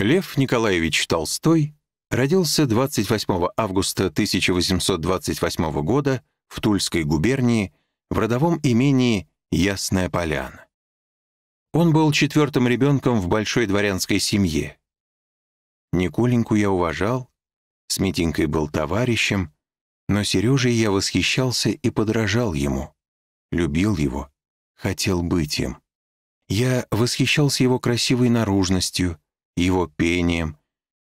Лев Николаевич Толстой родился 28 августа 1828 года в Тульской губернии в родовом имении Ясная Поляна. Он был четвертым ребенком в большой дворянской семье. Николеньку я уважал, с Митенькой был товарищем, но Сережей я восхищался и подражал ему, любил его, хотел быть им. Я восхищался его красивой наружностью, его пением,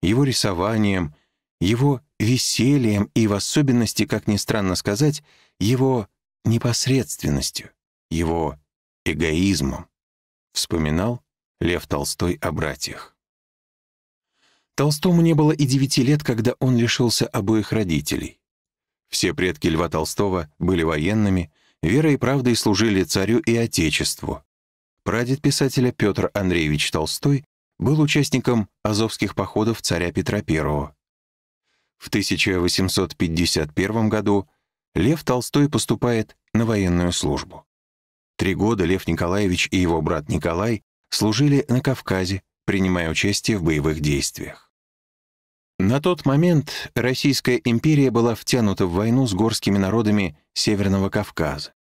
его рисованием, его весельем и, в особенности, как ни странно сказать, его непосредственностью, его эгоизмом, вспоминал Лев Толстой о братьях. Толстому не было и девяти лет, когда он лишился обоих родителей. Все предки Льва Толстого были военными, верой и правдой служили царю и отечеству. Прадед писателя Петр Андреевич Толстой был участником азовских походов царя Петра I. В 1851 году Лев Толстой поступает на военную службу. Три года Лев Николаевич и его брат Николай служили на Кавказе, принимая участие в боевых действиях. На тот момент Российская империя была втянута в войну с горскими народами Северного Кавказа.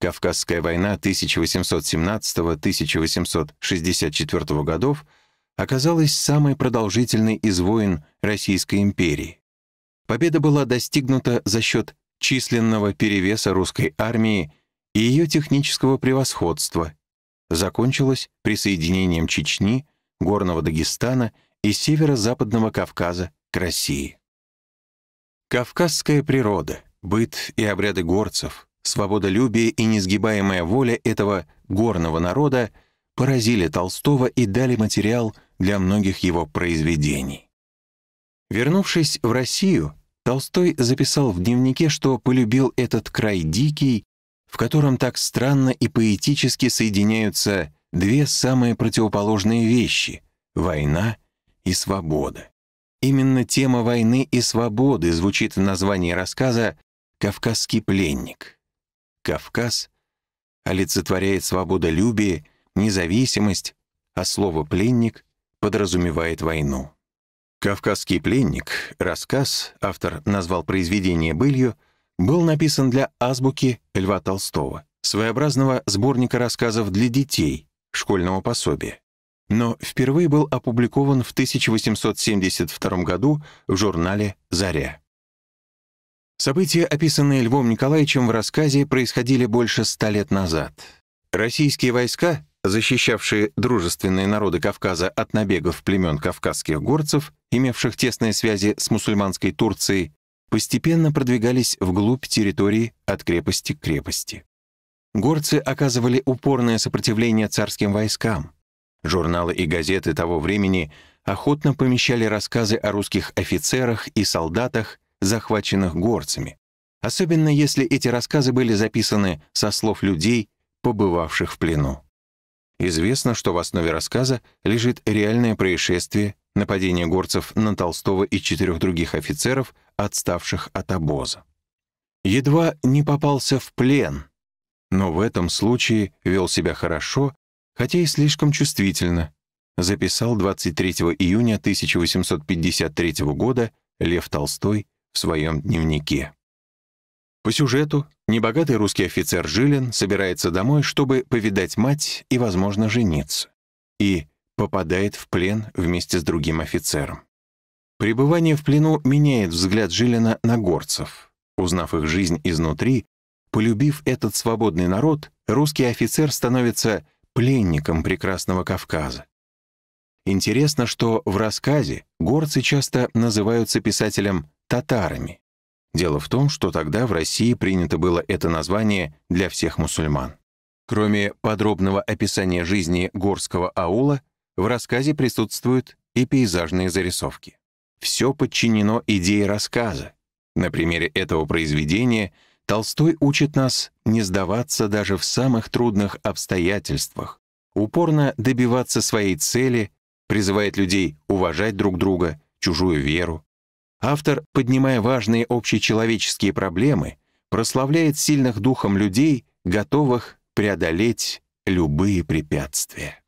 Кавказская война 1817-1864 годов – оказалась самой продолжительной из войн Российской империи. Победа была достигнута за счет численного перевеса русской армии и ее технического превосходства, закончилась присоединением Чечни, Горного Дагестана и северо-западного Кавказа к России. Кавказская природа, быт и обряды горцев, свободолюбие и несгибаемая воля этого горного народа поразили Толстого и дали материал для многих его произведений. Вернувшись в Россию, Толстой записал в дневнике, что полюбил этот край дикий, в котором так странно и поэтически соединяются две самые противоположные вещи — война и свобода. Именно тема войны и свободы звучит в названии рассказа «Кавказский пленник». Кавказ олицетворяет свободолюбие, независимость, а слово «пленник» подразумевает войну. «Кавказский пленник», рассказ, автор назвал произведение «былью», был написан для азбуки Льва Толстого, своеобразного сборника рассказов для детей, школьного пособия. Но впервые был опубликован в 1872 году в журнале «Заря». События, описанные Львом Николаевичем в рассказе, происходили больше ста лет назад. Российские войска защищавшие дружественные народы Кавказа от набегов племен кавказских горцев, имевших тесные связи с мусульманской Турцией, постепенно продвигались вглубь территории от крепости к крепости. Горцы оказывали упорное сопротивление царским войскам. Журналы и газеты того времени охотно помещали рассказы о русских офицерах и солдатах, захваченных горцами, особенно если эти рассказы были записаны со слов людей, побывавших в плену. Известно, что в основе рассказа лежит реальное происшествие, нападение горцев на Толстого и четырех других офицеров, отставших от обоза. Едва не попался в плен, но в этом случае вел себя хорошо, хотя и слишком чувствительно. Записал 23 июня 1853 года Лев Толстой в своем дневнике. По сюжету, небогатый русский офицер Жилин собирается домой, чтобы повидать мать и, возможно, жениться. И попадает в плен вместе с другим офицером. Пребывание в плену меняет взгляд Жилина на горцев. Узнав их жизнь изнутри, полюбив этот свободный народ, русский офицер становится пленником прекрасного Кавказа. Интересно, что в рассказе горцы часто называются писателем «татарами», Дело в том, что тогда в России принято было это название для всех мусульман. Кроме подробного описания жизни горского аула, в рассказе присутствуют и пейзажные зарисовки. Все подчинено идее рассказа. На примере этого произведения Толстой учит нас не сдаваться даже в самых трудных обстоятельствах, упорно добиваться своей цели, призывает людей уважать друг друга, чужую веру, Автор, поднимая важные общечеловеческие проблемы, прославляет сильных духом людей, готовых преодолеть любые препятствия.